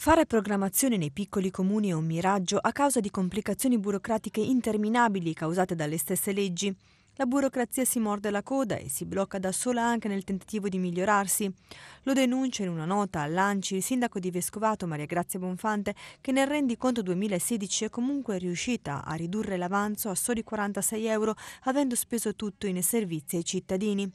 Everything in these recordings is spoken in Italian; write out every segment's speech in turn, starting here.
Fare programmazione nei piccoli comuni è un miraggio a causa di complicazioni burocratiche interminabili causate dalle stesse leggi. La burocrazia si morde la coda e si blocca da sola anche nel tentativo di migliorarsi. Lo denuncia in una nota a Lanci il sindaco di Vescovato Maria Grazia Bonfante, che nel rendiconto 2016 è comunque riuscita a ridurre l'avanzo a soli 46 euro, avendo speso tutto in servizi ai cittadini.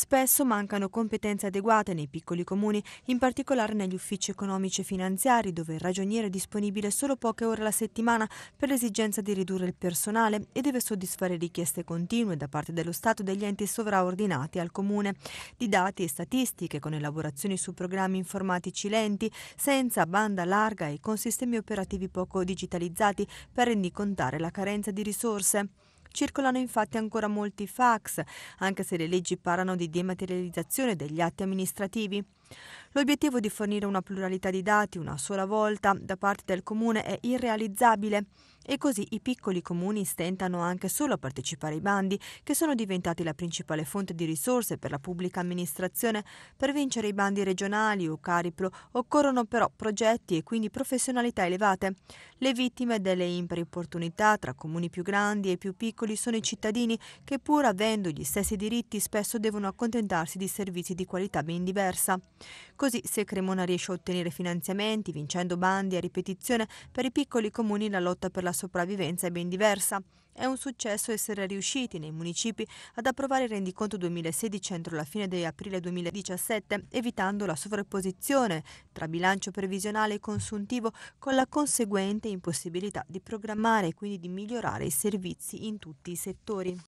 Spesso mancano competenze adeguate nei piccoli comuni, in particolare negli uffici economici e finanziari, dove il ragioniere è disponibile solo poche ore alla settimana per l'esigenza di ridurre il personale e deve soddisfare richieste continue da parte dello Stato e degli enti sovraordinati al comune, di dati e statistiche con elaborazioni su programmi informatici lenti, senza banda larga e con sistemi operativi poco digitalizzati per rendicontare la carenza di risorse. Circolano infatti ancora molti fax, anche se le leggi parlano di dematerializzazione degli atti amministrativi. L'obiettivo di fornire una pluralità di dati una sola volta da parte del comune è irrealizzabile e così i piccoli comuni stentano anche solo a partecipare ai bandi, che sono diventati la principale fonte di risorse per la pubblica amministrazione. Per vincere i bandi regionali o cariplo occorrono però progetti e quindi professionalità elevate. Le vittime delle impari opportunità tra comuni più grandi e più piccoli sono i cittadini che pur avendo gli stessi diritti spesso devono accontentarsi di servizi di qualità ben diversa. Così se Cremona riesce a ottenere finanziamenti vincendo bandi a ripetizione per i piccoli comuni la lotta per la sopravvivenza è ben diversa. È un successo essere riusciti nei municipi ad approvare il rendiconto 2016 entro la fine di aprile 2017, evitando la sovrapposizione tra bilancio previsionale e consuntivo, con la conseguente impossibilità di programmare e quindi di migliorare i servizi in tutti i settori.